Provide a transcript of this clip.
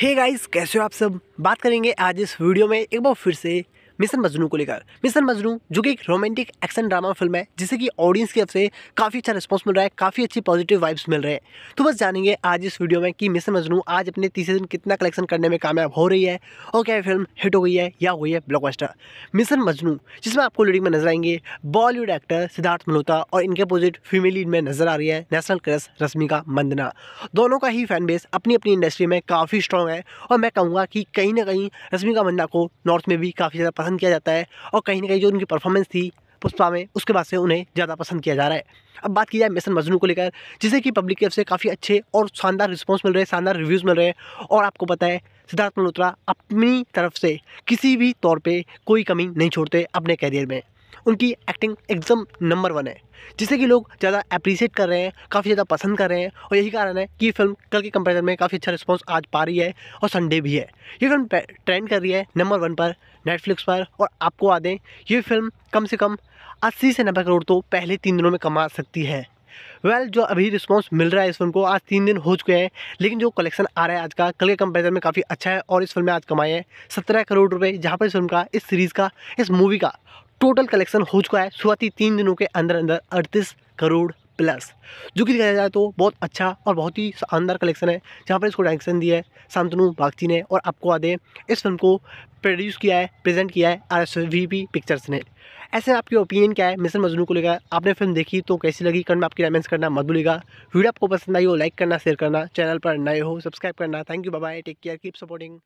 हे hey guys कैसे हो आप सब बात करेंगे आज इस वीडियो में एक बार फिर से मिशन मजनू को लेकर मिशन मजनू जो कि एक रोमांटिक एक्शन ड्रामा फिल्म है जिसे कि ऑडियंस की तरफ से काफ़ी अच्छा रिस्पॉन्स मिल रहा है काफ़ी अच्छी पॉजिटिव वाइब्स मिल रहे हैं तो बस जानेंगे आज इस वीडियो में कि मिशन मजनू आज अपने तीसरे दिन कितना कलेक्शन करने में कामयाब हो रही है और क्या फिल्म हिट हो गई है या हुई है ब्लॉकबस्टर मिशन मजनू जिसमें आपको लीडिंग में नजर आएंगे बॉलीवुड एक्टर सिद्धार्थ मल्होत्रा और इनके अपोजिट फीमेल लीड में नजर आ रही है नेशनल क्रेस रश्मिका मंदना दोनों का ही फैन बेस अपनी अपनी इंडस्ट्री में काफ़ी स्ट्रॉन्ग है और मैं कहूँगा कि कहीं ना कहीं रश्मिका मंदना को नॉर्थ में भी काफ़ी ज़्यादा पसंद किया जाता है और कहीं ना कहीं जो उनकी परफॉर्मेंस थी पुष्पा में उसके बाद से उन्हें ज़्यादा पसंद किया जा रहा है अब बात की जाए मिशन मजनू को लेकर जिसे कि पब्लिक की तरफ से काफ़ी अच्छे और शानदार रिस्पॉन्स मिल रहे हैं शानदार रिव्यूज़ मिल रहे हैं और आपको पता है सिद्धार्थ मल्होत्रा अपनी तरफ से किसी भी तौर पर कोई कमी नहीं छोड़ते अपने कैरियर में उनकी एक्टिंग एकदम नंबर वन है जिसे कि लोग ज़्यादा अप्रिसिएट कर रहे हैं काफ़ी ज़्यादा पसंद कर रहे हैं और यही कारण है कि ये फिल्म कल के कंपेरिजन में काफ़ी अच्छा रिस्पॉन्स आज पा रही है और संडे भी है ये फिल्म ट्रेंड कर रही है नंबर वन पर नेटफ्लिक्स पर और आपको आ दें ये फिल्म कम से कम अस्सी से नब्बे करोड़ तो पहले तीन दिनों में कमा सकती है वेल well, जो अभी रिस्पॉन्स मिल रहा है इस फिल्म को आज तीन दिन हो चुके हैं लेकिन जो कलेक्शन आ रहा है आज का कल के कंपेरिजन में काफ़ी अच्छा है और इस फिल्म में आज कमाए हैं सत्रह करोड़ रुपए जहाँ पर इस फिल्म का इस सीरीज़ का इस मूवी का टोटल कलेक्शन हो चुका है शुरुआती तीन दिनों के अंदर अंदर अड़तीस करोड़ प्लस जो कि देखा जाए तो बहुत अच्छा और बहुत ही शानदार कलेक्शन है जहाँ पर इसको डायरेक्शन दिया है शांतनु बागची ने और आपको आदे इस फिल्म को प्रोड्यूस किया है प्रेजेंट किया है R S V P pictures ने ऐसे आपकी ओपिनियन क्या है मिशन मजनू को लेकर आपने फिल्म देखी तो कैसी लगी कमेंट आपकी रेमेंस करना मत भूलेगा वीडियो आपको पसंद आई हो लाइक करना शेयर करना चैनल पर नए हो सब्सक्राइब करना thank you bye take care keep supporting